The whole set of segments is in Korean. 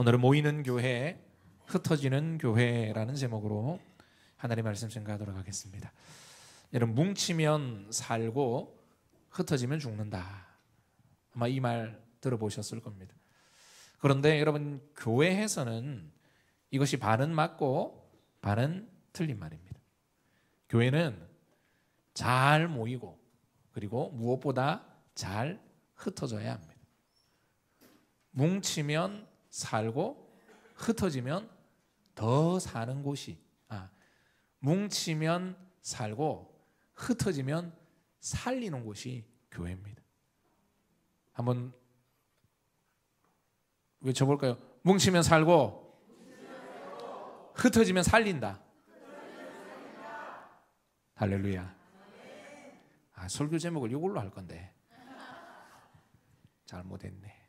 오늘은 모이는 교회, 흩어지는 교회라는 제목으로 하나님의 말씀 증가하도록 하겠습니다. 여러분 뭉치면 살고 흩어지면 죽는다. 아마 이 말 들어보셨을 겁니다. 그런데 여러분 교회에서는 이것이 반은 맞고 반은 틀린 말입니다. 교회는 잘 모이고 그리고 무엇보다 잘 흩어져야 합니다. 뭉치면 살고 흩어지면 더 사는 곳이 아 뭉치면 살고 흩어지면 살리는 곳이 교회입니다. 한번 외쳐볼까요? 뭉치면 살고 흩어지면 살린다. 할렐루야. 아, 설교 제목을 이걸로 할 건데 잘못했네.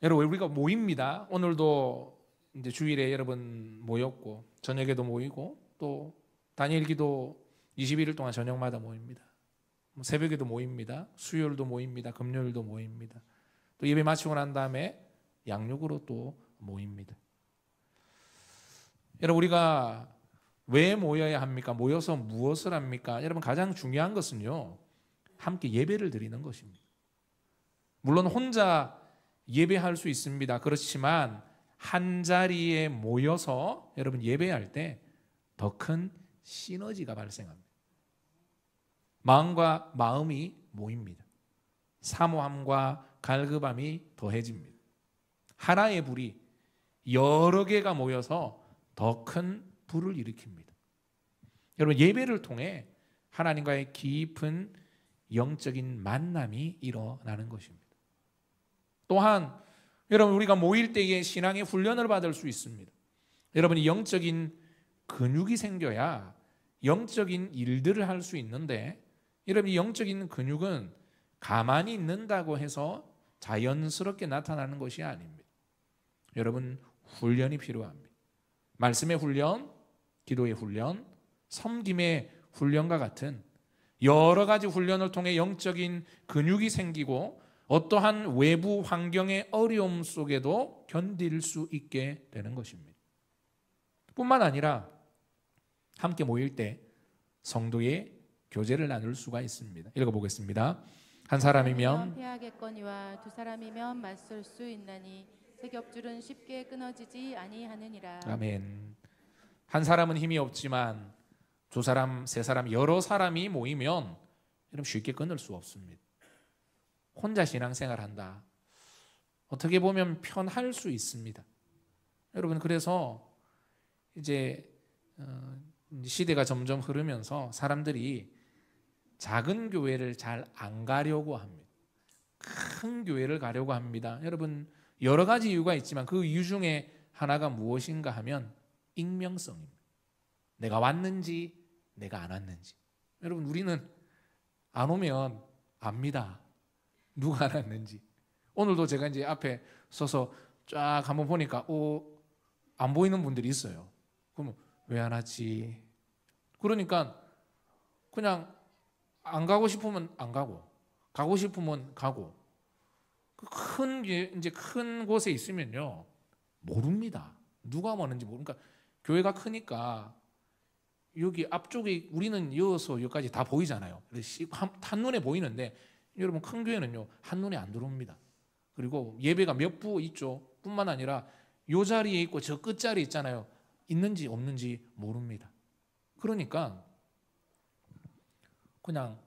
여러분 우리가 모입니다. 오늘도 이제 주일에 여러분 모였고 저녁에도 모이고 또단일기도 21일 동안 저녁마다 모입니다. 뭐 새벽에도 모입니다. 수요일도 모입니다. 금요일도 모입니다. 또 예배 마치고 난 다음에 양육으로 또 모입니다. 여러분 우리가 왜 모여야 합니까? 모여서 무엇을 합니까? 여러분 가장 중요한 것은요. 함께 예배를 드리는 것입니다. 물론 혼자 예배할 수 있습니다. 그렇지만 한 자리에 모여서 여러분 예배할 때 더 큰 시너지가 발생합니다. 마음과 마음이 모입니다. 사모함과 갈급함이 더해집니다. 하나의 불이 여러 개가 모여서 더 큰 불을 일으킵니다. 여러분 예배를 통해 하나님과의 깊은 영적인 만남이 일어나는 것입니다. 또한 여러분 우리가 모일 때에 신앙의 훈련을 받을 수 있습니다. 여러분이 영적인 근육이 생겨야 영적인 일들을 할 수 있는데 여러분 영적인 근육은 가만히 있는다고 해서 자연스럽게 나타나는 것이 아닙니다. 여러분 훈련이 필요합니다. 말씀의 훈련, 기도의 훈련, 섬김의 훈련과 같은 여러 가지 훈련을 통해 영적인 근육이 생기고 어떠한 외부 환경의 어려움 속에도 견딜 수 있게 되는 것입니다. 뿐만 아니라 함께 모일 때 성도의 교제를 나눌 수가 있습니다. 읽어보겠습니다. 한 사람이면 피하겠거니와 두 사람이면 맞설 수 있나니 세 겹줄은 쉽게 끊어지지 아니하느니라. 아멘. 한 사람은 힘이 없지만 두 사람, 세 사람, 여러 사람이 모이면 이런 쉽게 끊을 수 없습니다. 혼자 신앙생활 한다. 어떻게 보면 편할 수 있습니다. 여러분 그래서 이제 어, 시대가 점점 흐르면서 사람들이 작은 교회를 잘 안 가려고 합니다. 큰 교회를 가려고 합니다. 여러분 여러 가지 이유가 있지만 그 이유 중에 하나가 무엇인가 하면 익명성입니다. 내가 왔는지 내가 안 왔는지. 여러분 우리는 안 오면 압니다. 누가 알았는지. 오늘도 제가 이제 앞에 서서 쫙 한번 보니까 오, 안 보이는 분들이 있어요. 그러면 왜안 하지? 그러니까 그냥 안 가고 싶으면 안 가고 가고 싶으면 가고 그 큰 이제 큰 곳에 있으면요 모릅니다. 누가 왔는지 뭐 모르니까 그러니까 교회가 크니까 여기 앞쪽에 우리는 이어서 여기까지 다 보이잖아요. 한눈에 보이는데 여러분 큰 교회는요 한눈에 안 들어옵니다. 그리고 예배가 몇 부 있죠. 뿐만 아니라 요 자리에 있고 저 끝자리 있잖아요. 있는지 없는지 모릅니다. 그러니까 그냥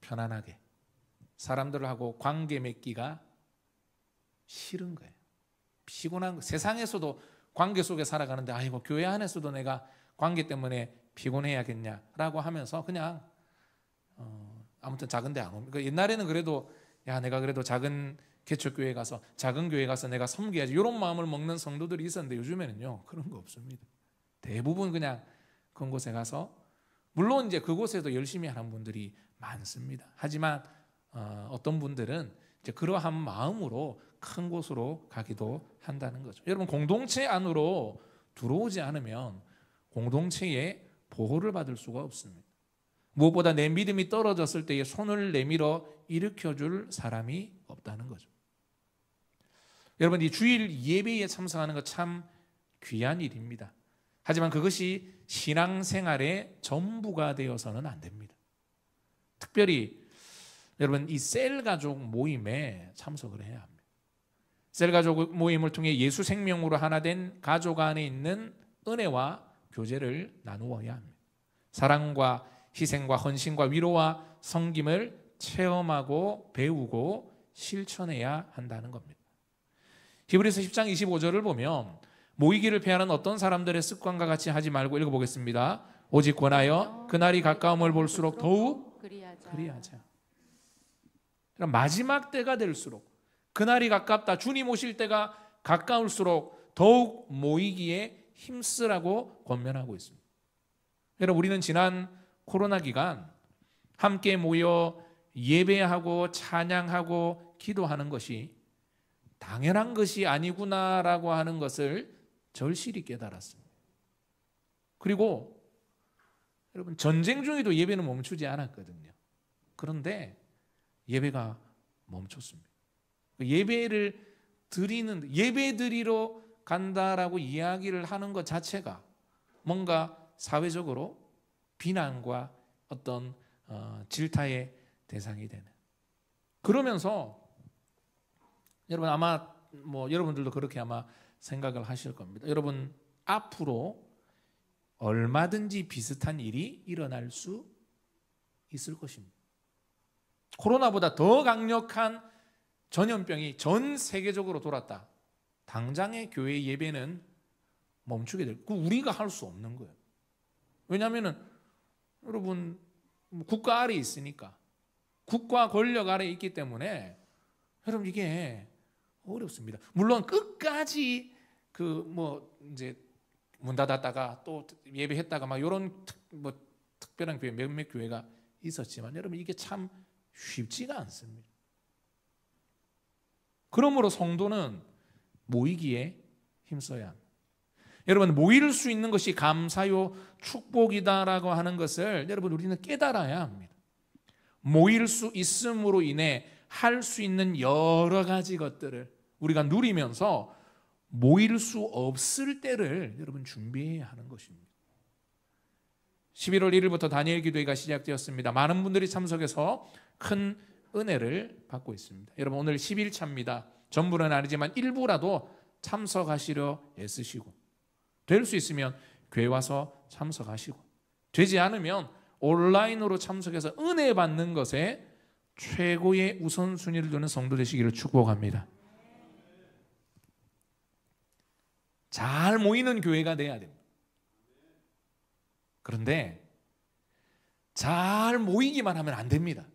편안하게 사람들하고 관계 맺기가 싫은 거예요. 피곤한 거. 세상에서도 관계 속에 살아가는데 아이고 교회 안에서도 내가 관계 때문에 피곤해야겠냐라고 하면서 그냥 어, 아무튼 작은 데안 옵니다. 그 옛날에는 그래도 야 내가 그래도 작은 개척교회 가서 작은 교회 가서 내가 섬겨야지 이런 마음을 먹는 성도들이 있었는데 요즘에는요 그런 거 없습니다. 대부분 그냥 그런 곳에 가서 물론 이제 그곳에도 열심히 하는 분들이 많습니다. 하지만 어, 어, 떤 분들은 이제 그러한 마음으로 큰 곳으로 가기도 한다는 거죠. 여러분 공동체 안으로 들어오지 않으면 공동체의 보호를 받을 수가 없습니다. 무엇보다 내 믿음이 떨어졌을 때에 손을 내밀어 일으켜 줄 사람이 없다는 거죠. 여러분 이 주일 예배에 참석하는 것참 귀한 일입니다. 하지만 그것이 신앙생활의 전부가 되어서는 안 됩니다. 특별히 여러분 이 셀 가족 모임에 참석을 해야 합니다. 셀 가족 모임을 통해 예수 생명으로 하나 된 가족 안에 있는 은혜와 교제를 나누어야 합니다. 사랑과 희생과 헌신과 위로와 섬김을 체험하고 배우고 실천해야 한다는 겁니다. 히브리서 10장 25절을 보면 모이기를 피하는 어떤 사람들의 습관과 같이 하지 말고 읽어보겠습니다. 오직 권하여 그날이 가까움을 볼수록 더욱 그리하자. 그리하자. 마지막 때가 될수록 그날이 가깝다. 주님 오실 때가 가까울수록 더욱 모이기에 힘쓰라고 권면하고 있습니다. 여러분 우리는 지난 코로나 기간 함께 모여 예배하고 찬양하고 기도하는 것이 당연한 것이 아니구나라고 하는 것을 절실히 깨달았습니다. 그리고 여러분 전쟁 중에도 예배는 멈추지 않았거든요. 그런데 예배가 멈췄습니다. 예배를 드리는 예배 드리러 간다라고 이야기를 하는 것 자체가 뭔가 사회적으로 비난과 어떤 어, 질타의 대상이 되는. 그러면서 여러분 아마 뭐 여러분들도 그렇게 아마 생각을 하실 겁니다. 여러분 앞으로 얼마든지 비슷한 일이 일어날 수 있을 것입니다. 코로나보다 더 강력한 전염병이 전 세계적으로 돌았다. 당장의 교회 예배는 멈추게 될. 그 우리가 할 수 없는 거예요. 왜냐하면은 여러분 뭐 국가 아래 있으니까 국가 권력 아래 있기 때문에 여러분 이게 어렵습니다. 물론 끝까지 그 뭐 이제 문 닫았다가 또 예배했다가 막 이런 뭐 특별한 교회 몇몇 교회가 있었지만 여러분 이게 참 쉽지가 않습니다. 그러므로 성도는 모이기에 힘써야 합니다. 여러분 모일 수 있는 것이 감사요 축복이다라고 하는 것을 여러분 우리는 깨달아야 합니다. 모일 수 있음으로 인해 할 수 있는 여러 가지 것들을 우리가 누리면서 모일 수 없을 때를 여러분 준비해야 하는 것입니다. 11월 1일부터 다니엘 기도회가 시작되었습니다. 많은 분들이 참석해서 큰 은혜를 받고 있습니다. 여러분 오늘 11차입니다. 전부는 아니지만 일부라도 참석하시려 애쓰시고 될수 있으면 교회 와서 참석하시고 되지 않으면 온라인으로 참석해서 은혜 받는 것에 최고의 우선순위를 두는 성도 되시기를 축복합니다. 잘 모이는 교회가 돼야 됩니다. 그런데 잘 모이기만 하면 안 됩니다.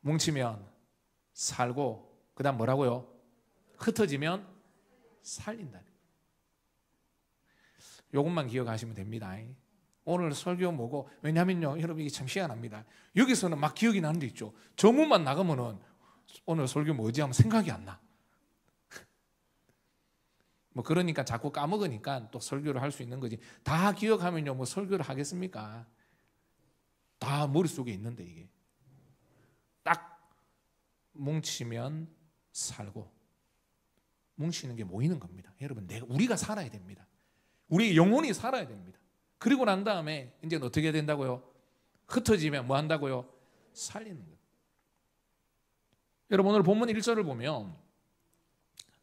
뭉치면 살고 그다음 뭐라고요? 흩어지면 살린다. 요것만 기억하시면 됩니다. 오늘 설교 뭐고 왜냐면요 여러분 이게 참 희한합니다. 여기서는 막 기억이 나는 데 있죠. 저문만 나가면은 오늘 설교 뭐지 하면 생각이 안 나. 뭐 그러니까 자꾸 까먹으니까 또 설교를 할 수 있는 거지. 다 기억하면요 뭐 설교를 하겠습니까? 다 머릿속에 있는데 이게 딱 뭉치면 살고 뭉치는 게 모이는 겁니다. 여러분 내가 우리가 살아야 됩니다. 우리 영혼이 살아야 됩니다. 그리고 난 다음에 이제 어떻게 해야 된다고요? 흩어지면 뭐 한다고요? 살리는 거. 여러분 오늘 본문 1절을 보면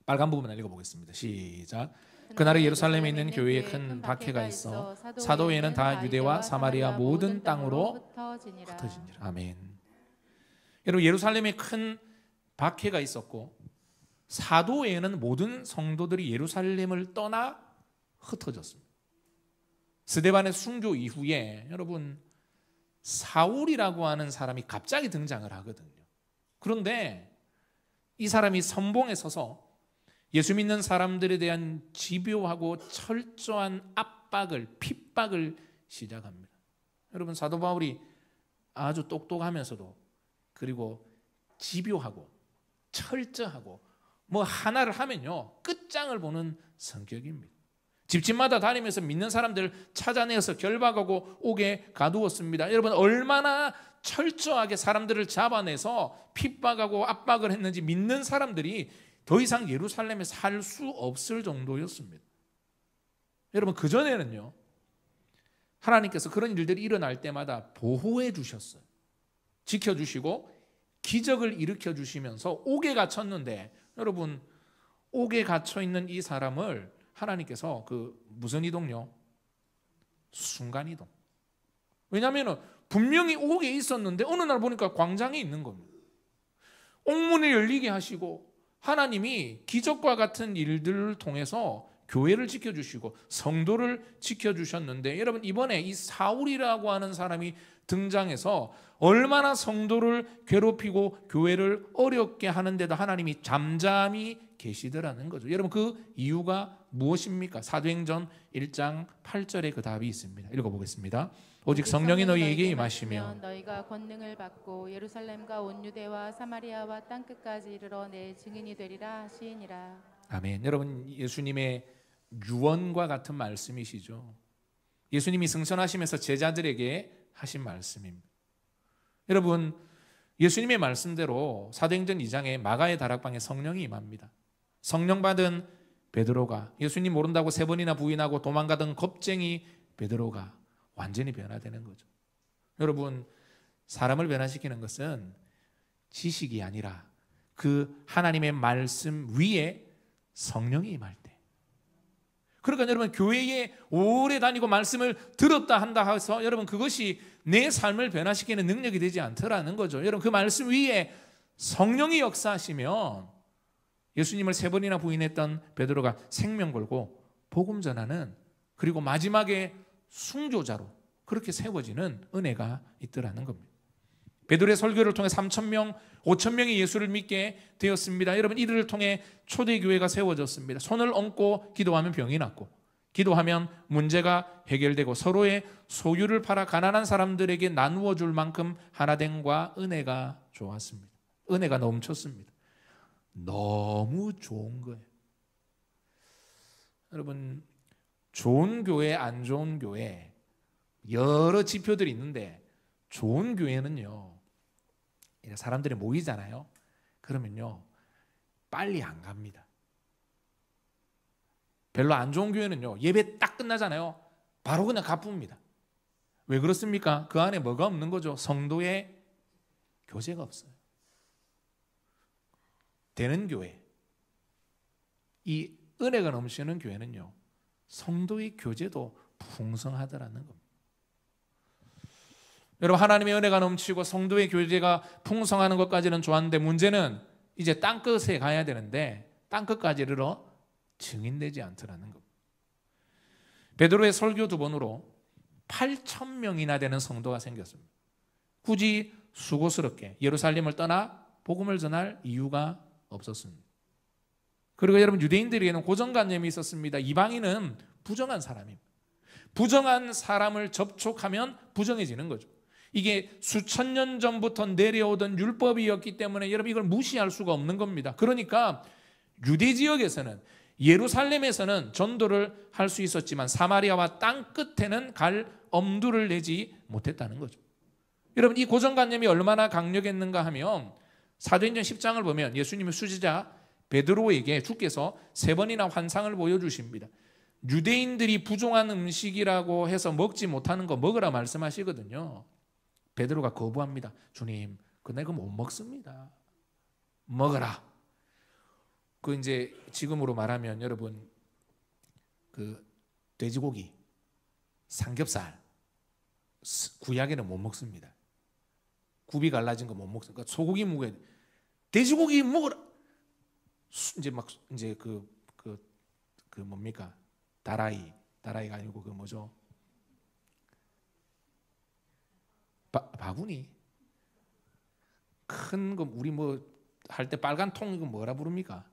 빨간 부분을 읽어보겠습니다. 시작. 그날에 예루살렘에 있는 교회에 큰 박해가 있어 사도에는 다 유대와 사마리아 모든 땅으로 흩어지니라. 아멘. 여러분 예루살렘에 큰 박해가 있었고 사도에는 모든 성도들이 예루살렘을 떠나 흩어졌습니다. 스데반의 순교 이후에 여러분 사울이라고 하는 사람이 갑자기 등장을 하거든요. 그런데 이 사람이 선봉에 서서 예수 믿는 사람들에 대한 집요하고 철저한 압박을 핍박을 시작합니다. 여러분 사도 바울이 아주 똑똑하면서도 그리고 집요하고 철저하고 뭐 하나를 하면요 끝장을 보는 성격입니다. 집집마다 다니면서 믿는 사람들을 찾아내서 결박하고 옥에 가두었습니다. 여러분 얼마나 철저하게 사람들을 잡아내서 핍박하고 압박을 했는지 믿는 사람들이 더 이상 예루살렘에 살 수 없을 정도였습니다. 여러분 그 전에는요 하나님께서 그런 일들이 일어날 때마다 보호해 주셨어요. 지켜 주시고 기적을 일으켜 주시면서 옥에 갇혔는데 여러분 옥에 갇혀 있는 이 사람을 하나님께서 그 무슨 이동요? 순간 이동. 왜냐하면 분명히 옥에 있었는데 어느 날 보니까 광장에 있는 겁니다. 옥문을 열리게 하시고 하나님이 기적과 같은 일들을 통해서 교회를 지켜주시고 성도를 지켜주셨는데 여러분 이번에 이 사울이라고 하는 사람이 등장해서 얼마나 성도를 괴롭히고 교회를 어렵게 하는데도 하나님이 잠잠히 계시더라는 거죠. 여러분 그 이유가 무엇입니까? 사도행전 1장 8절에 그 답이 있습니다. 읽어보겠습니다. 오직 그 성령이 너희에게 임하시며 너희가 권능을 받고 예루살렘과 온 유대와 사마리아와 땅 끝까지 이르러 내 증인이 되리라 시인라 아멘. 여러분 예수님의 유언과 같은 말씀이시죠. 예수님이 승천하시면서 제자들에게 하신 말씀입니다. 여러분 예수님의 말씀대로 사도행전 2장에 마가의 다락방에 성령이 임합니다. 성령 받은 베드로가 예수님 모른다고 세 번이나 부인하고 도망가던 겁쟁이 베드로가 완전히 변화되는 거죠. 여러분, 사람을 변화시키는 것은 지식이 아니라 그 하나님의 말씀 위에 성령이 임할 때. 그러니까 여러분 교회에 오래 다니고 말씀을 들었다 한다 해서 여러분 그것이 내 삶을 변화시키는 능력이 되지 않더라는 거죠. 여러분 그 말씀 위에 성령이 역사하시면 예수님을 세 번이나 부인했던 베드로가 생명 걸고 복음 전하는 그리고 마지막에 숭조자로 그렇게 세워지는 은혜가 있더라는 겁니다. 베드로의 설교를 통해 3천 명, 5천 명이 예수를 믿게 되었습니다. 여러분 이들을 통해 초대 교회가 세워졌습니다. 손을 얹고 기도하면 병이 낫고 기도하면 문제가 해결되고 서로의 소유를 팔아 가난한 사람들에게 나누어 줄 만큼 하나됨과 은혜가 좋았습니다. 은혜가 넘쳤습니다. 너무 좋은 거예요. 여러분 좋은 교회 안 좋은 교회 여러 지표들이 있는데 좋은 교회는요 사람들이 모이잖아요. 그러면요 빨리 안 갑니다. 별로 안 좋은 교회는요 예배 딱 끝나잖아요 바로 그냥 가쁩니다. 왜 그렇습니까? 그 안에 뭐가 없는 거죠? 성도의 교제가 없어요. 되는 교회, 이 은혜가 넘치는 교회는요, 성도의 교제도 풍성하더라는 겁니다. 여러분, 하나님의 은혜가 넘치고 성도의 교제가 풍성하는 것까지는 좋았는데 문제는 이제 땅끝에 가야 되는데 땅끝까지 이 증인되지 않더라는 겁니다. 베드로의 설교 두 번으로 8천 명이나 되는 성도가 생겼습니다. 굳이 수고스럽게 예루살렘을 떠나 복음을 전할 이유가 없었습니다. 그리고 여러분 유대인들에게는 고정관념이 있었습니다. 이방인은 부정한 사람입니다. 부정한 사람을 접촉하면 부정해지는 거죠. 이게 수천 년 전부터 내려오던 율법이었기 때문에 여러분 이걸 무시할 수가 없는 겁니다. 그러니까 유대 지역에서는 예루살렘에서는 전도를 할 수 있었지만 사마리아와 땅 끝에는 갈 엄두를 내지 못했다는 거죠. 여러분 이 고정관념이 얼마나 강력했는가 하면 사도행전 10장을 보면 예수님의 수지자 베드로에게 주께서 세 번이나 환상을 보여주십니다. 유대인들이 부종한 음식이라고 해서 먹지 못하는 거 먹으라 말씀하시거든요. 베드로가 거부합니다. 주님, 그날 그못 먹습니다. 먹어라. 그 이제 지금으로 말하면 여러분 그 돼지고기, 삼겹살 구약에는 못 먹습니다. 굽이 갈라진 거 못먹으 그러니까 소고기 먹어야 돼. 돼지고기 먹으라. 이제 막 이제 그그그 그, 그 뭡니까 다라이 다라이가 아니고 그 뭐죠 바, 바구니 큰 거 우리 뭐 할 때 빨간 통 이거 뭐라 부릅니까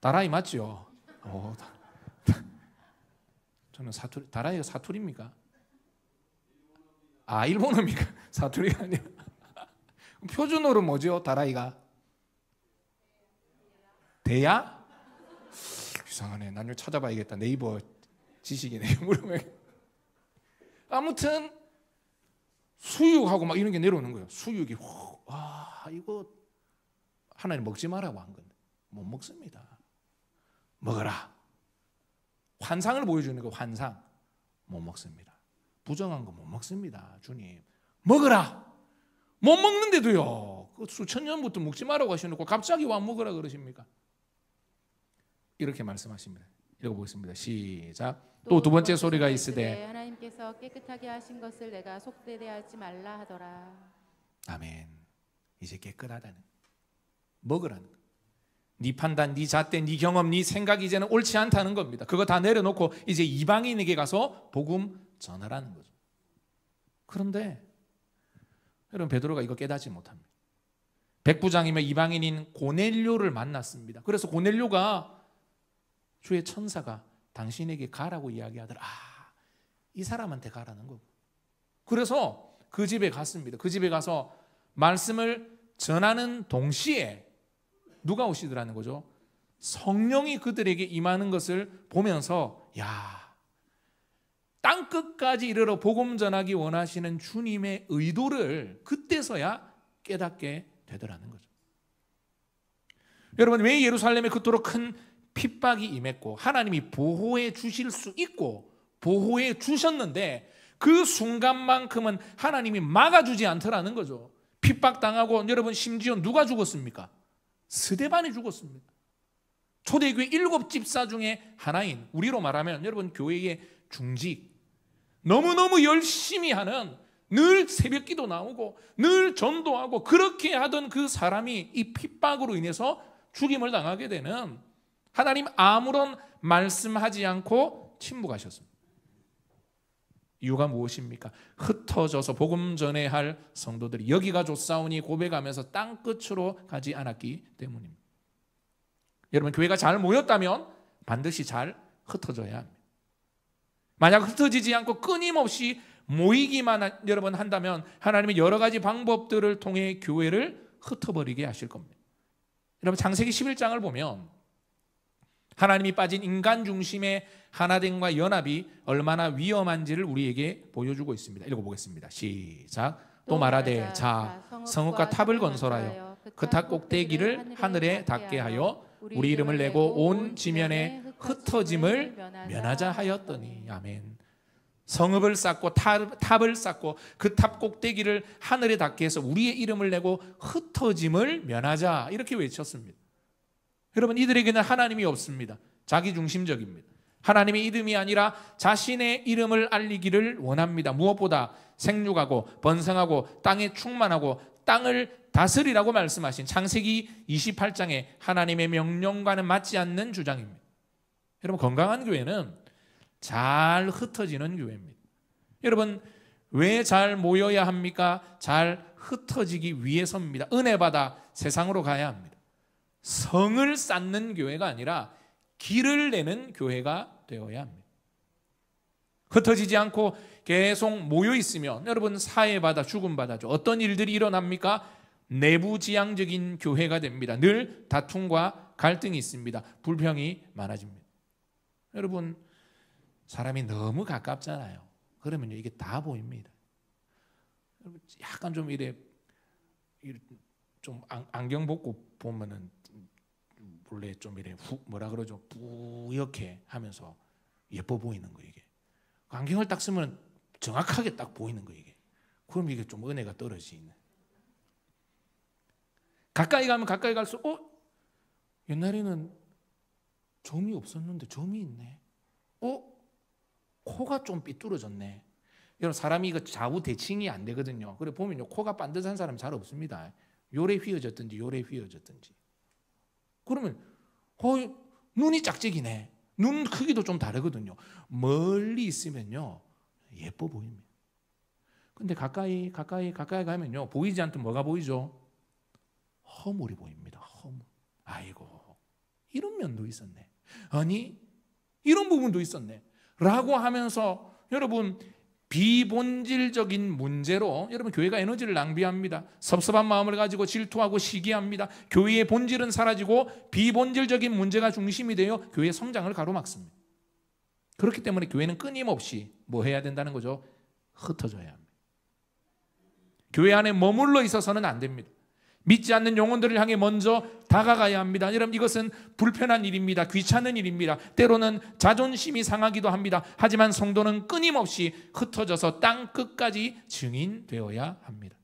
다라이 맞죠? 오, 어, 저는 사투리 다라이가 사투리입니까? 아 일본어입니까? 사투리가 아니야. 표준어로 뭐죠? 다라이가 대야? 이상하네. 나중 찾아봐야겠다. 네이버 지식이네. 물어봐 아무튼 수육하고 막 이런 게 내려오는 거예요. 수육이 와 이거 하나님 먹지 말라고 한 건데 못 먹습니다. 먹어라. 환상을 보여주는 거 환상 못 먹습니다. 부정한 거 못 먹습니다. 주님 먹으라. 못 먹는데도요. 그 수천 년부터 먹지 말라고 하셔놓고 갑자기 와 먹으라 그러십니까? 이렇게 말씀하십니다. 읽어보겠습니다. 시작. 또 두 번째 소리가 있으되 네, 하나님께서 깨끗하게 하신 것을 내가 속대대하지 말라 하더라. 아멘. 이제 깨끗하다는 먹으라는 거. 네 판단, 네 잣대, 네 경험, 네 생각 이제는 옳지 않다는 겁니다. 그거 다 내려놓고 이제 이방인에게 가서 복음 전하라는 거죠. 그런데 여러분 베드로가 이거 깨닫지 못합니다. 백부장이며 이방인인 고넬료를 만났습니다. 그래서 고넬료가 주의 천사가 당신에게 가라고 이야기하더라. 아, 이 사람한테 가라는 거고. 그래서 그 집에 갔습니다. 그 집에 가서 말씀을 전하는 동시에 누가 오시더라는 거죠. 성령이 그들에게 임하는 것을 보면서 야땅 끝까지 이르러 복음 전하기 원하시는 주님의 의도를 그때서야 깨닫게 되더라는 거죠. 여러분 왜 예루살렘에 그토록 큰 핍박이 임했고 하나님이 보호해 주실 수 있고 보호해 주셨는데 그 순간만큼은 하나님이 막아주지 않더라는 거죠. 핍박당하고 여러분 심지어 누가 죽었습니까? 스데반이 죽었습니다. 초대교회 일곱 집사 중에 하나인 우리로 말하면 여러분 교회의 중직 너무너무 열심히 하는 늘 새벽 기도 나오고 늘 전도하고 그렇게 하던 그 사람이 이 핍박으로 인해서 죽임을 당하게 되는 하나님 아무런 말씀하지 않고 침묵하셨습니다. 이유가 무엇입니까? 흩어져서 복음 전해할 성도들이 여기가 좋사오니 고백하면서 땅 끝으로 가지 않았기 때문입니다. 여러분 교회가 잘 모였다면 반드시 잘 흩어져야 합니다. 만약 흩어지지 않고 끊임없이 모이기만 여러분 한다면 하나님의 여러 가지 방법들을 통해 교회를 흩어버리게 하실 겁니다. 여러분 장세기 11장을 보면 하나님이 빠진 인간 중심의 하나됨과 연합이 얼마나 위험한지를 우리에게 보여주고 있습니다. 읽어보겠습니다. 시작. 또 말하되 자 성읍과 탑을 건설하여 그 탑 꼭대기를 하늘에 닿게 하여 우리 이름을 내고 온 지면에 흩어짐을 면하자 하였더니 아멘. 성읍을 쌓고 탑, 을 쌓고 그 탑 꼭대기를 하늘에 닿게 해서 우리의 이름을 내고 흩어짐을 면하자 이렇게 외쳤습니다. 여러분 이들에게는 하나님이 없습니다. 자기 중심적입니다. 하나님의 이름이 아니라 자신의 이름을 알리기를 원합니다. 무엇보다 생육하고 번성하고 땅에 충만하고 땅을 다스리라고 말씀하신 창세기 28장의 하나님의 명령과는 맞지 않는 주장입니다. 여러분 건강한 교회는 잘 흩어지는 교회입니다. 여러분 왜 잘 모여야 합니까? 잘 흩어지기 위해서입니다. 은혜 받아 세상으로 가야 합니다. 성을 쌓는 교회가 아니라 길을 내는 교회가 되어야 합니다. 흩어지지 않고 계속 모여 있으면 여러분 사해 받아 죽음 받아죠. 어떤 일들이 일어납니까? 내부지향적인 교회가 됩니다. 늘 다툼과 갈등이 있습니다. 불평이 많아집니다. 여러분 사람이 너무 가깝잖아요. 그러면 이게 다 보입니다. 약간 좀 이래 좀 안경 벗고 보면은 원래 좀 이래 후, 뭐라 그러죠 뿌옇게 하면서 예뻐 보이는 거 이게 안경을 딱 쓰면 정확하게 딱 보이는 거 이게 그럼 이게 좀 은혜가 떨어지는 가까이 가면 가까이 갈수록 어 옛날에는 점이 없었는데 점이 있네. 어? 코가 좀 삐뚤어졌네. 여러분 사람이 이거 좌우 대칭이 안 되거든요. 그래 보면요 코가 반듯한 사람 잘 없습니다. 요래 휘어졌든지 요래 휘어졌든지. 그러면 어 눈이 짝짝이네. 눈 크기도 좀 다르거든요. 멀리 있으면요 예뻐 보입니다. 근데 가까이 가까이 가까이 가면요 보이지 않던 뭐가 보이죠? 허물이 보입니다. 허물. 아이고 이런 면도 있었네. 아니, 이런 부분도 있었네. 라고 하면서 여러분, 비본질적인 문제로 여러분 교회가 에너지를 낭비합니다. 섭섭한 마음을 가지고 질투하고 시기합니다. 교회의 본질은 사라지고 비본질적인 문제가 중심이 되어 교회의 성장을 가로막습니다. 그렇기 때문에 교회는 끊임없이 뭐 해야 된다는 거죠? 흩어져야 합니다. 교회 안에 머물러 있어서는 안 됩니다. 믿지 않는 영혼들을 향해 먼저 다가가야 합니다. 여러분 이것은 불편한 일입니다. 귀찮은 일입니다. 때로는 자존심이 상하기도 합니다. 하지만 성도는 끊임없이 흩어져서 땅 끝까지 증인되어야 합니다.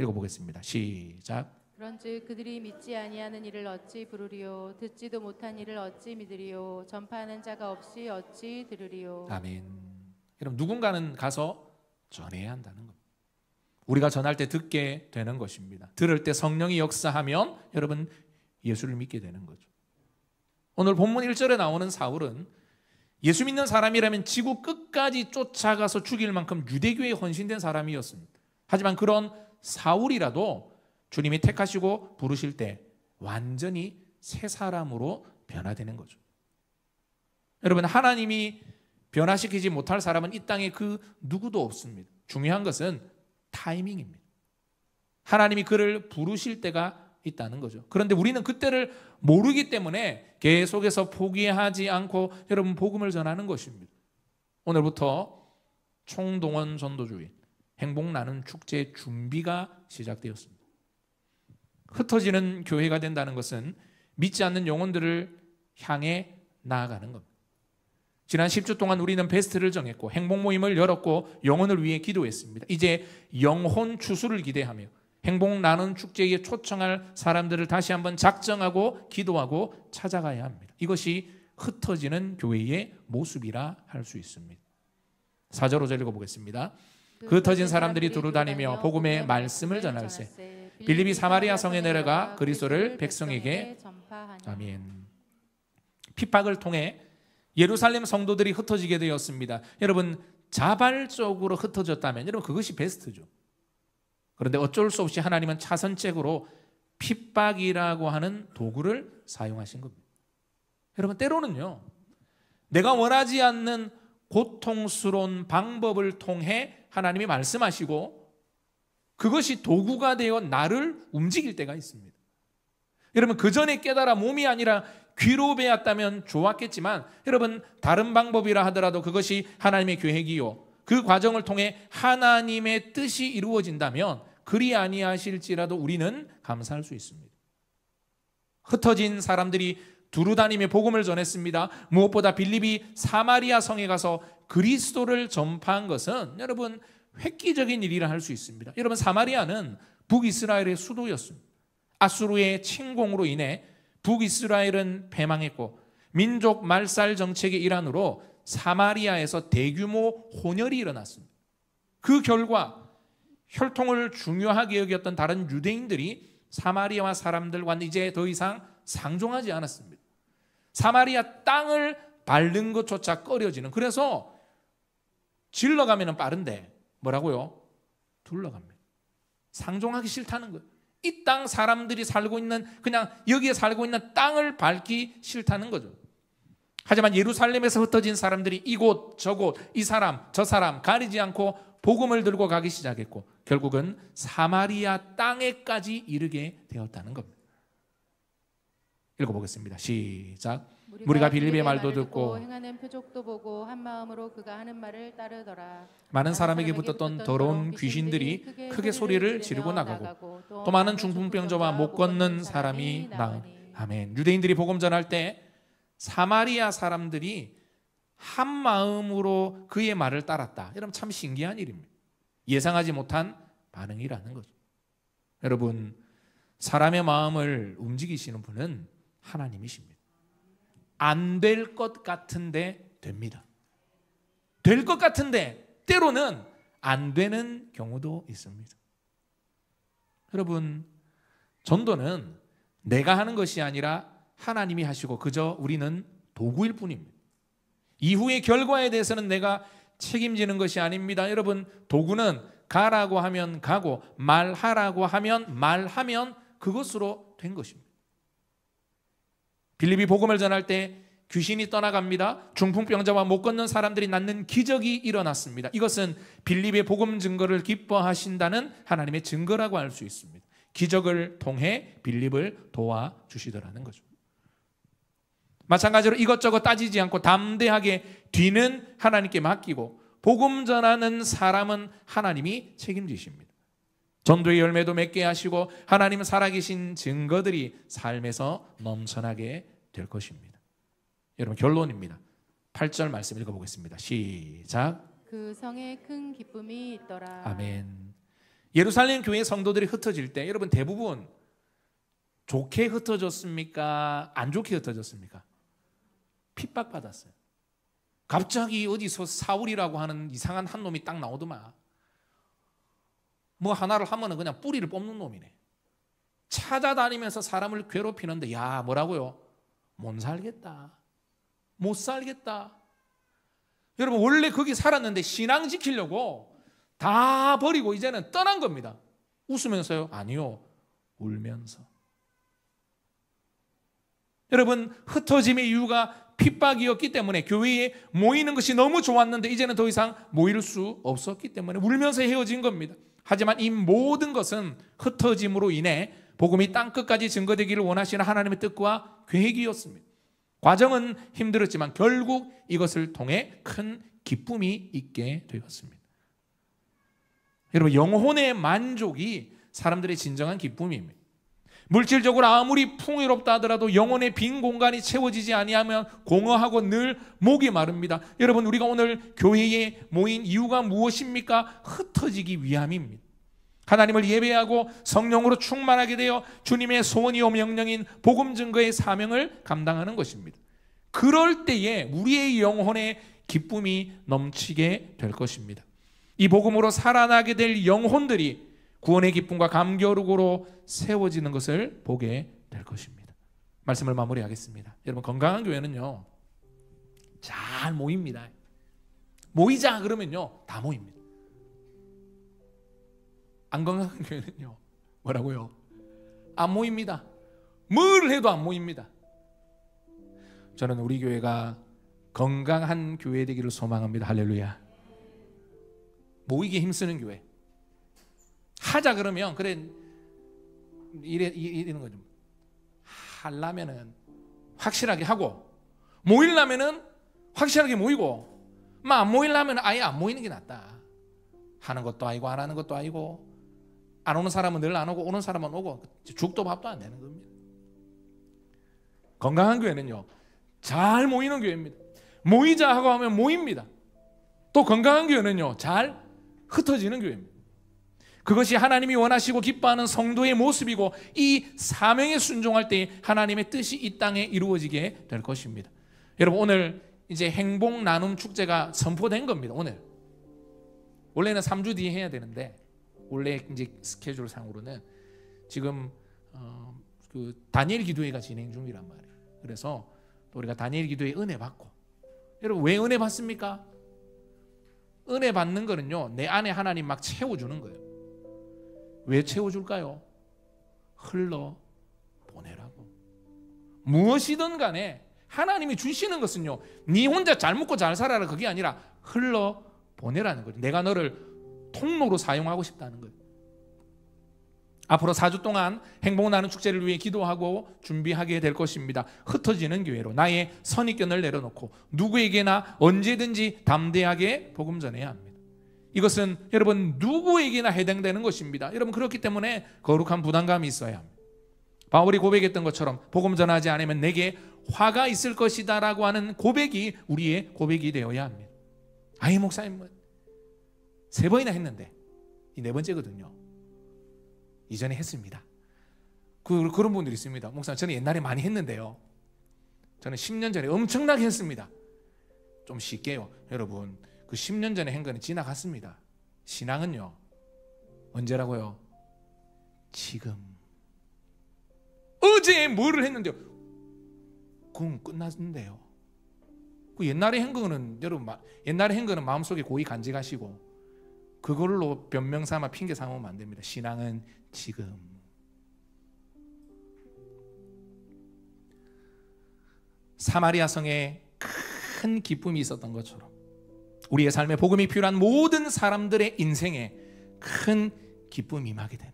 읽어보겠습니다. 시작. 그런즉 그들이 믿지 아니하는 일을 어찌 부르리요 듣지도 못한 일을 어찌 믿으리요 전파하는 자가 없이 어찌 들으리요. 아멘. 그럼 누군가는 가서 전해야 한다는 겁니다. 우리가 전할 때 듣게 되는 것입니다. 들을 때 성령이 역사하면 여러분 예수를 믿게 되는 거죠. 오늘 본문 1절에 나오는 사울은 예수 믿는 사람이라면 지구 끝까지 쫓아가서 죽일 만큼 유대교에 헌신된 사람이었습니다. 하지만 그런 사울이라도 주님이 택하시고 부르실 때 완전히 새 사람으로 변화되는 거죠. 여러분, 하나님이 변화시키지 못할 사람은 이 땅에 그 누구도 없습니다. 중요한 것은 타이밍입니다. 하나님이 그를 부르실 때가 있다는 거죠. 그런데 우리는 그때를 모르기 때문에 계속해서 포기하지 않고 여러분 복음을 전하는 것입니다. 오늘부터 총동원 전도주의 행복 나는 축제 준비가 시작되었습니다. 흩어지는 교회가 된다는 것은 믿지 않는 영혼들을 향해 나아가는 겁니다. 지난 10주 동안 우리는 베스트를 정했고 행복 모임을 열었고 영혼을 위해 기도했습니다. 이제 영혼 추수를 기대하며 행복 나는 축제에 초청할 사람들을 다시 한번 작정하고 기도하고 찾아가야 합니다. 이것이 흩어지는 교회의 모습이라 할 수 있습니다. 4절 5절 읽어보겠습니다. 그, 그 흩어진 사람들이 두루 다니며 복음의 말씀을 전할세 빌립이 사마리아 성에 내려가 그리스도를 백성에게 전파하니 아멘. 핍박을 통해 예루살렘 성도들이 흩어지게 되었습니다. 여러분 자발적으로 흩어졌다면 여러분 그것이 베스트죠. 그런데 어쩔 수 없이 하나님은 차선책으로 핍박이라고 하는 도구를 사용하신 겁니다. 여러분 때로는요. 내가 원하지 않는 고통스러운 방법을 통해 하나님이 말씀하시고 그것이 도구가 되어 나를 움직일 때가 있습니다. 여러분 그 전에 깨달아 몸이 아니라 귀로 배웠다면 좋았겠지만 여러분 다른 방법이라 하더라도 그것이 하나님의 계획이요 그 과정을 통해 하나님의 뜻이 이루어진다면 그리 아니하실지라도 우리는 감사할 수 있습니다. 흩어진 사람들이 두루다니며 복음을 전했습니다. 무엇보다 빌립이 사마리아 성에 가서 그리스도를 전파한 것은 여러분 획기적인 일이라 할 수 있습니다. 여러분 사마리아는 북이스라엘의 수도였습니다. 아수르의 침공으로 인해 북이스라엘은 패망했고 민족 말살 정책의 일환으로 사마리아에서 대규모 혼혈이 일어났습니다. 그 결과 혈통을 중요하게 여겼던 다른 유대인들이 사마리아와 사람들과는 이제 더 이상 상종하지 않았습니다. 사마리아 땅을 밟는 것조차 꺼려지는 그래서 질러가면 빠른데 뭐라고요? 둘러갑니다. 상종하기 싫다는 거예요. 이땅 사람들이 살고 있는 그냥 여기에 살고 있는 땅을 밟기 싫다는 거죠. 하지만 예루살렘에서 흩어진 사람들이 이곳 저곳 이 사람 저 사람 가리지 않고 복음을 들고 가기 시작했고 결국은 사마리아 땅에까지 이르게 되었다는 겁니다. 읽어보겠습니다. 시작. 우리가 빌립의 말도 듣고 행하는 표적도 보고 한 마음으로 그가 하는 말을 따르더라. 많은 사람에게 붙었던 더러운 귀신들이 크게 소리를 지르고 나가고 또 많은 중풍병자와 못 걷는 사람이 나은 아멘. 유대인들이 복음 전할 때 사마리아 사람들이 한 마음으로 그의 말을 따랐다. 여러분 참 신기한 일입니다. 예상하지 못한 반응이라는 거죠. 여러분 사람의 마음을 움직이시는 분은 하나님이십니다. 안될것 같은데 됩니다. 될 것 같은데 때로는 안 되는 경우도 있습니다. 여러분, 전도는 내가 하는 것이 아니라 하나님이 하시고 그저 우리는 도구일 뿐입니다. 이후의 결과에 대해서는 내가 책임지는 것이 아닙니다. 여러분, 도구는 가라고 하면 가고 말하라고 하면 말하면 그것으로 된 것입니다. 빌립이 복음을 전할 때 귀신이 떠나갑니다. 중풍병자와 못 걷는 사람들이 낳는 기적이 일어났습니다. 이것은 빌립의 복음 증거를 기뻐하신다는 하나님의 증거라고 할 수 있습니다. 기적을 통해 빌립을 도와주시더라는 거죠. 마찬가지로 이것저것 따지지 않고 담대하게 뒤는 하나님께 맡기고 복음 전하는 사람은 하나님이 책임지십니다. 전도의 열매도 맺게 하시고 하나님 살아계신 증거들이 삶에서 넘쳐나게 될 것입니다. 여러분 결론입니다. 8절 말씀 읽어보겠습니다. 시작. 그 성에 큰 기쁨이 있더라. 아멘. 예루살렘 교회 성도들이 흩어질 때 여러분 대부분 좋게 흩어졌습니까? 안 좋게 흩어졌습니까? 핍박 받았어요. 갑자기 어디서 사울이라고 하는 이상한 한 놈이 딱 나오더만 뭐 하나를 하면은 그냥 뿌리를 뽑는 놈이네. 찾아다니면서 사람을 괴롭히는데 야 뭐라고요? 못 살겠다. 못 살겠다. 여러분 원래 거기 살았는데 신앙 지키려고 다 버리고 이제는 떠난 겁니다. 웃으면서요? 아니요. 울면서. 여러분 흩어짐의 이유가 핍박이었기 때문에 교회에 모이는 것이 너무 좋았는데 이제는 더 이상 모일 수 없었기 때문에 울면서 헤어진 겁니다. 하지만 이 모든 것은 흩어짐으로 인해 복음이 땅 끝까지 증거되기를 원하시는 하나님의 뜻과 계획이었습니다. 과정은 힘들었지만 결국 이것을 통해 큰 기쁨이 있게 되었습니다. 여러분 영혼의 만족이 사람들의 진정한 기쁨입니다. 물질적으로 아무리 풍요롭다 하더라도 영혼의 빈 공간이 채워지지 아니하면 공허하고 늘 목이 마릅니다. 여러분 우리가 오늘 교회에 모인 이유가 무엇입니까? 흩어지기 위함입니다. 하나님을 예배하고 성령으로 충만하게 되어 주님의 소원이요 명령인 복음 증거의 사명을 감당하는 것입니다. 그럴 때에 우리의 영혼에 기쁨이 넘치게 될 것입니다. 이 복음으로 살아나게 될 영혼들이 구원의 기쁨과 감격으로 세워지는 것을 보게 될 것입니다. 말씀을 마무리하겠습니다. 여러분 건강한 교회는요. 잘 모입니다. 모이자 그러면요. 다 모입니다. 안 건강한 교회는요. 뭐라고요? 안 모입니다. 뭘 해도 안 모입니다. 저는 우리 교회가 건강한 교회 되기를 소망합니다. 할렐루야. 모이게 힘쓰는 교회. 하자 그러면 그래 이래 이런 거죠. 할라면은 확실하게 하고 모일라면은 확실하게 모이고 막안 뭐 모일라면 아예 안 모이는 게 낫다. 하는 것도 아니고 안 하는 것도 아니고 안 오는 사람은 늘 안 오고 오는 사람은 오고 그 죽도 밥도 안 되는 겁니다. 건강한 교회는요. 잘 모이는 교회입니다. 모이자 하고 하면 모입니다. 또 건강한 교회는요. 잘 흩어지는 교회입니다. 그것이 하나님이 원하시고 기뻐하는 성도의 모습이고 이 사명에 순종할 때 하나님의 뜻이 이 땅에 이루어지게 될 것입니다. 여러분 오늘 이제 행복 나눔 축제가 선포된 겁니다. 오늘 원래는 3주 뒤에 해야 되는데 원래 이제 스케줄 상으로는 지금 어, 그 다니엘 기도회가 진행 중이란 말이에요. 그래서 우리가 다니엘 기도회 은혜 받고 여러분 왜 은혜 받습니까? 은혜 받는 거는요 내 안에 하나님 막 채워주는 거예요. 왜 채워줄까요? 흘러 보내라고. 무엇이든 간에 하나님이 주시는 것은요, 네 혼자 잘 먹고 잘 살아라 그게 아니라 흘러 보내라는 거죠. 내가 너를 통로로 사용하고 싶다는 거예요. 앞으로 4주 동안 행복 나는 축제를 위해 기도하고 준비하게 될 것입니다. 흩어지는 교회로 나의 선입견을 내려놓고 누구에게나 언제든지 담대하게 복음 전해야 합니다. 이것은 여러분 누구에게나 해당되는 것입니다. 여러분 그렇기 때문에 거룩한 부담감이 있어야 합니다. 바울이 고백했던 것처럼 복음 전하지 않으면 내게 화가 있을 것이다라고 하는 고백이 우리의 고백이 되어야 합니다. 아예 목사님은 뭐 세 번이나 했는데 이 네 번째거든요. 이전에 했습니다. 그, 그런 분들이 있습니다. 목사님 저는 옛날에 많이 했는데요. 저는 10년 전에 엄청나게 했습니다. 좀 쉽게요. 여러분 그 10년 전에 행거는 지나갔습니다. 신앙은요. 언제라고요? 지금. 어제 뭐를 했는데요? 그건 끝났는데요. 그 옛날에 행거는 여러분 옛날에 행거는 마음속에 고이 간직하시고 그걸로 변명 삼아 핑계 삼으면 안 됩니다. 신앙은 지금. 사마리아 성에 큰 기쁨이 있었던 것처럼 우리의 삶에 복음이 필요한 모든 사람들의 인생에 큰 기쁨이 임하게 되는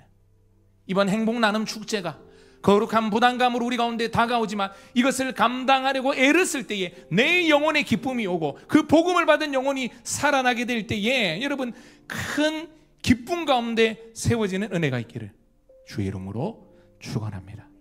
이번 행복 나눔 축제가 거룩한 부담감으로 우리 가운데 다가오지만 이것을 감당하려고 애를 쓸 때에 내 영혼의 기쁨이 오고 그 복음을 받은 영혼이 살아나게 될 때에 여러분 큰 기쁨 가운데 세워지는 은혜가 있기를 주의 이름으로 축원합니다.